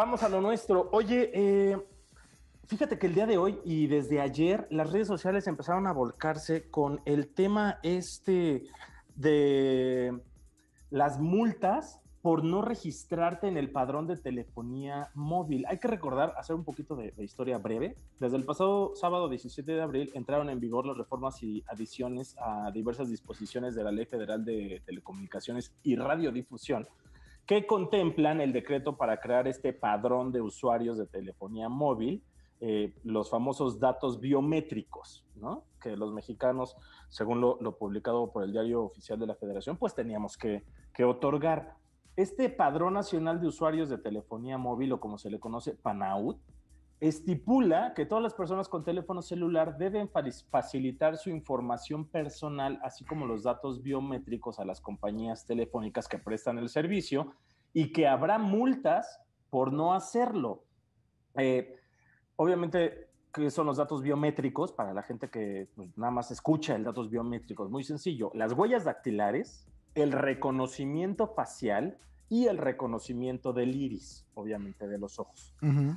Vamos a lo nuestro. Oye, eh, fíjate que el día de hoy y desde ayer las redes sociales empezaron a volcarse con el tema este de las multas por no registrarte en el padrón de telefonía móvil. Hay que recordar, hacer un poquito de, de, historia breve. Desde el pasado sábado 17 de abril entraron en vigor las reformas y adiciones a diversas disposiciones de la Ley Federal de Telecomunicaciones y Radiodifusión, ¿Qué contemplan el decreto para crear este padrón de usuarios de telefonía móvil, eh, los famosos datos biométricos, ¿no? Que los mexicanos, según lo, publicado por el diario oficial de la Federación, pues teníamos que, que otorgar. Este Padrón Nacional de Usuarios de Telefonía Móvil, o como se le conoce, PANAUT, estipula que todas las personas con teléfono celular deben facilitar su información personal, así como los datos biométricos a las compañías telefónicas que prestan el servicio, y que habrá multas por no hacerlo. Eh, obviamente, ¿qué son los datos biométricos? Para la gente que pues, nada más escucha el datos biométricos, muy sencillo. Las huellas dactilares, el reconocimiento facial, y el reconocimiento del iris, obviamente, de los ojos.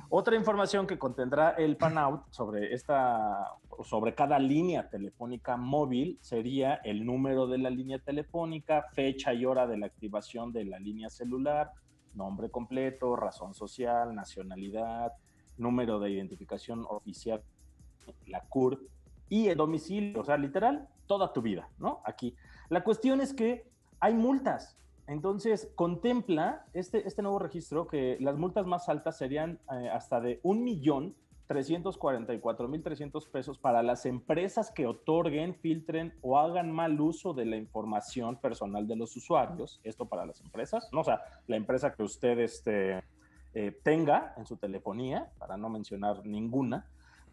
Otra información que contendrá el panout sobre esta, sobre cada línea telefónica móvil sería el número de la línea telefónica, fecha y hora de la activación de la línea celular, nombre completo, razón social, nacionalidad, número de identificación oficial, la CURP y el domicilio, o sea, literal, toda tu vida, ¿no? Aquí. La cuestión es que hay multas entonces, contempla este, este nuevo registro que las multas más altas serían eh, hasta de 1.344.300 pesos para las empresas que otorguen, filtren o hagan mal uso de la información personal de los usuarios. Esto para las empresas, ¿no? O sea, la empresa que usted este, eh, tenga en su telefonía, para no mencionar ninguna.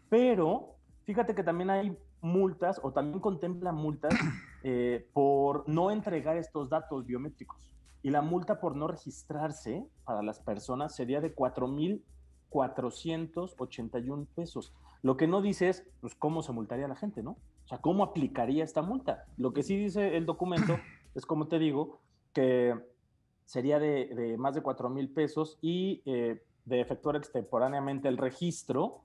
Pero fíjate que también hay multas o también contempla multas eh, por no entregar estos datos biométricos. Y la multa por no registrarse para las personas sería de 4.481 pesos. Lo que no dice es, pues, cómo se multaría a la gente, ¿no? O sea, cómo aplicaría esta multa. Lo que sí dice el documento es, como te digo, que sería de, más de 4,000 pesos y eh, de efectuar extemporáneamente el registro,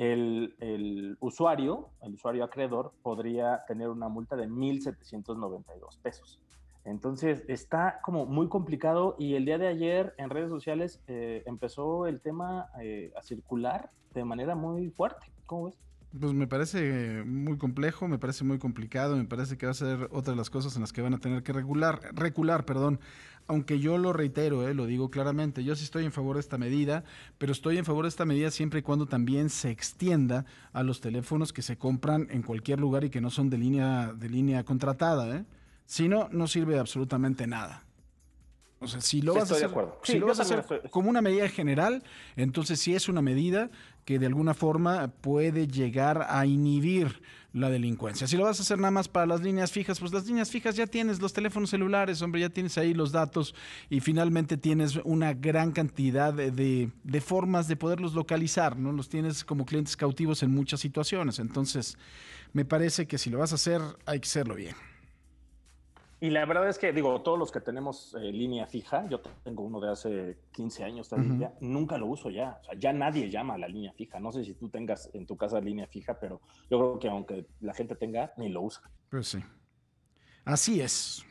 el, usuario, el usuario acreedor, podría tener una multa de 1.792 pesos. Entonces está como muy complicado y el día de ayer en redes sociales eh, empezó el tema eh, a circular de manera muy fuerte. ¿Cómo ves? Pues me parece muy complejo, me parece muy complicado, me parece que va a ser otra de las cosas en las que van a tener que regular, recular, perdón. Aunque yo lo reitero, eh, lo digo claramente, yo sí estoy en favor de esta medida, pero estoy en favor de esta medida siempre y cuando también se extienda a los teléfonos que se compran en cualquier lugar y que no son de línea, de línea contratada. Eh. Si no, no sirve absolutamente nada. O sea, si lo vas a hacer, como una medida general, entonces sí es una medida que de alguna forma puede llegar a inhibir la delincuencia. Si lo vas a hacer nada más para las líneas fijas, pues las líneas fijas ya tienes los teléfonos celulares, hombre, ya tienes ahí los datos y finalmente tienes una gran cantidad de, de formas de poderlos localizar, ¿no? Los tienes como clientes cautivos en muchas situaciones. Entonces, me parece que si lo vas a hacer, hay que hacerlo bien. Y la verdad es que, digo, todos los que tenemos eh, línea fija, yo tengo uno de hace 15 años también, nunca lo uso ya. O sea, ya nadie llama a la línea fija. No sé si tú tengas en tu casa línea fija, pero yo creo que aunque la gente tenga, ni lo usa. Pues sí. Así es.